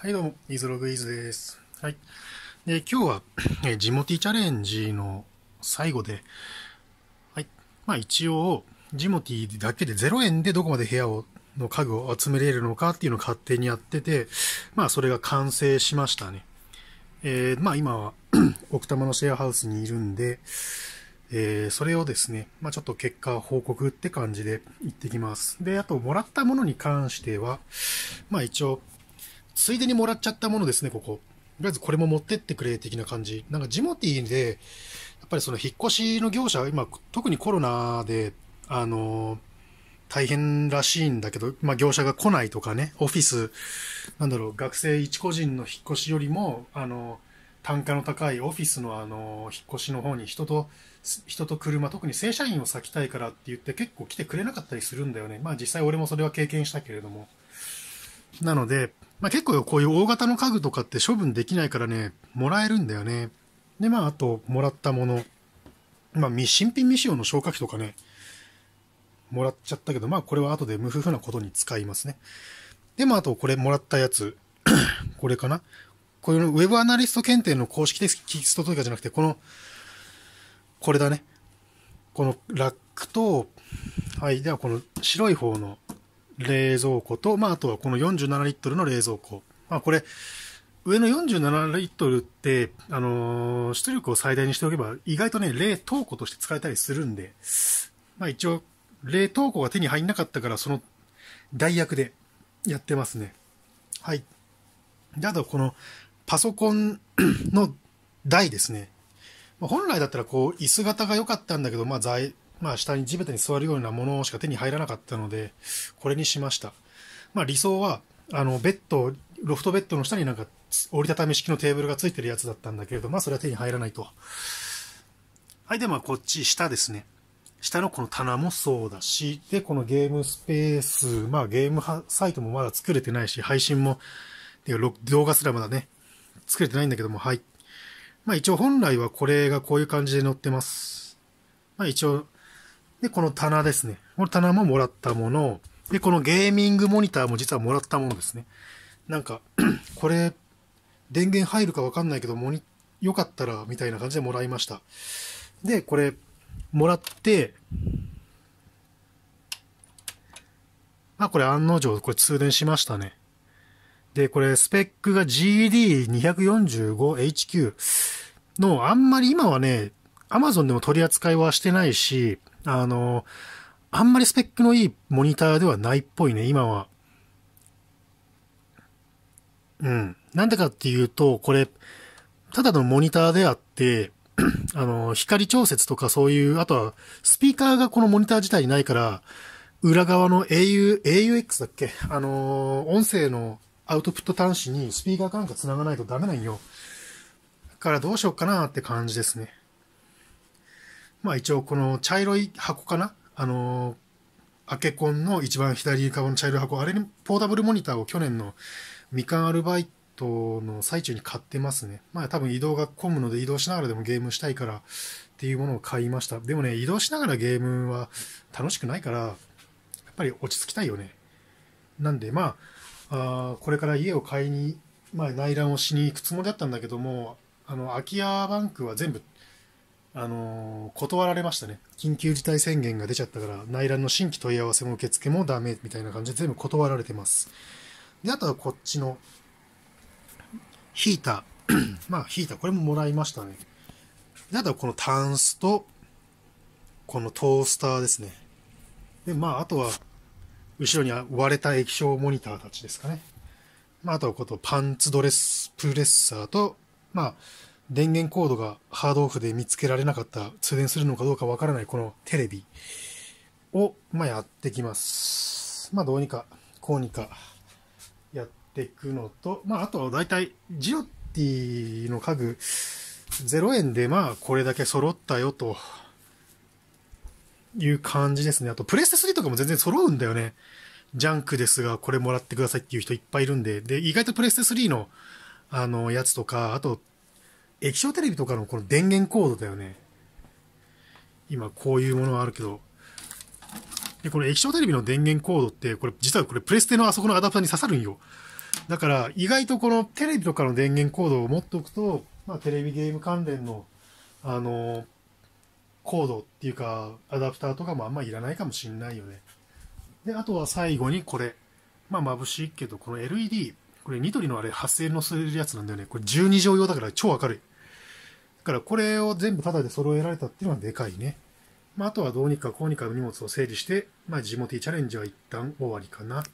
はいどうも、イズログイズです。はい。で、今日は、えジモティチャレンジの最後で、はい。まあ一応、ジモティだけで0円でどこまで部屋を、の家具を集めれるのかっていうのを勝手にやってて、まあそれが完成しましたね。えー、まあ今は 奥多摩のシェアハウスにいるんで、えー、それをですね、まあちょっと結果報告って感じで行ってきます。で、あともらったものに関しては、まあ一応、ついでにもらっちゃったものですね、ここ。とりあえずこれも持ってってくれ、的な感じ。なんかジモティーで、やっぱりその引っ越しの業者、今、特にコロナで、あの、大変らしいんだけど、まあ、業者が来ないとかね、オフィス、なんだろう、学生一個人の引っ越しよりも、あの、単価の高いオフィスのあの、引っ越しの方に人と、人と車、特に正社員を咲きたいからって言って結構来てくれなかったりするんだよね。まあ実際俺もそれは経験したけれども。なので、まあ、結構こういう大型の家具とかって処分できないからね、もらえるんだよね。で、まあ、あと、もらったもの。まあ、新品未使用の消火器とかね、もらっちゃったけど、まあ、これは後で無夫婦なことに使いますね。で、まあ、あと、これもらったやつ。これかな。これのウェブアナリスト検定の公式テキストとかじゃなくて、この、これだね。このラックと、はい。では、この白い方の冷蔵庫と、まあ、あとはこの47リットルの冷蔵庫。まあ、これ、上の47リットルって、あのー、出力を最大にしておけば、意外とね、冷凍庫として使えたりするんで、まあ一応、冷凍庫が手に入んなかったから、その代役でやってますね。はい。で、あとこのパソコン の台ですね。ま本来だったらこう、椅子型が良かったんだけど、まあまあ、下に地べたに座るようなものしか手に入らなかったので、これにしました。まあ、理想は、あの、ベッド、ロフトベッドの下になんか折りたたみ式のテーブルがついてるやつだったんだけれど、まあ、それは手に入らないと。はい、で、まあ、こっち、下ですね。下のこの棚もそうだし、で、このゲームスペース、まあ、ゲームサイトもまだ作れてないし、配信も、動画すらまだね、作れてないんだけども、はい。まあ、一応本来はこれがこういう感じで載ってます。まあ、一応、で、この棚ですね。この棚ももらったもの。で、このゲーミングモニターも実はもらったものですね。なんか、これ、電源入るかわかんないけど、もに、よかったら、みたいな感じでもらいました。で、これ、もらって、あ、これ案の定、これ通電しましたね。で、これ、スペックが GD245HQ の、あんまり今はね、Amazon でも取り扱いはしてないし、あの、あんまりスペックのいいモニターではないっぽいね、今は。うん。なんでかっていうと、これ、ただのモニターであって、あの、光調節とかそういう、あとは、スピーカーがこのモニター自体にないから、裏側の AU、AUX だっけあの、音声のアウトプット端子にスピーカーかなんか繋がないとダメなんよ。だからどうしようかなって感じですね。まあ一応この茶色い箱かなあのアケコンの一番左側の茶色い箱、あれにポータブルモニターを去年のみかんアルバイトの最中に買ってますね。まあ多分移動が混むので移動しながらでもゲームしたいからっていうものを買いました。でもね、移動しながらゲームは楽しくないから、やっぱり落ち着きたいよね。なんでまあ、あこれから家を買いに、まあ内覧をしに行くつもりだったんだけども、あの、空き家バンクは全部あのー、断られましたね。緊急事態宣言が出ちゃったから、内覧の新規問い合わせも受付もダメみたいな感じで全部断られてます。で、あとはこっちの、ヒーター。まあ、ヒーター、これももらいましたね。で、あとはこのタンスと、このトースターですね。で、まあ、あとは、後ろには割れた液晶モニターたちですかね。まあ、あとはことパンツドレス、プレッサーと、まあ、電源コードがハードオフで見つけられなかった通電するのかどうかわからないこのテレビを、まあ、やってきます。まあどうにかこうにかやっていくのと、まああとたい、ジオッティの家具0円でまあこれだけ揃ったよという感じですね。あとプレステ3とかも全然揃うんだよね。ジャンクですがこれもらってくださいっていう人いっぱいいるんで。で、意外とプレステ3のあのやつとか、あと液晶テレビとかのこの電源コードだよね。今こういうものがあるけど。で、この液晶テレビの電源コードって、これ実はこれプレステのあそこのアダプターに刺さるんよ。だから意外とこのテレビとかの電源コードを持っておくと、まあテレビゲーム関連の、あのー、コードっていうかアダプターとかもあんまいらないかもしんないよね。で、あとは最後にこれ。まあ眩しいけど、この LED。これニトリのあれ8000円のするやつなんだよね。これ12畳用だから超明るい。からこれを全部タダで揃えられたっていうのはでかいね。まあ、あとはどうにかこうにか荷物を整理して、まあ、ジモティチャレンジは一旦終わりかな。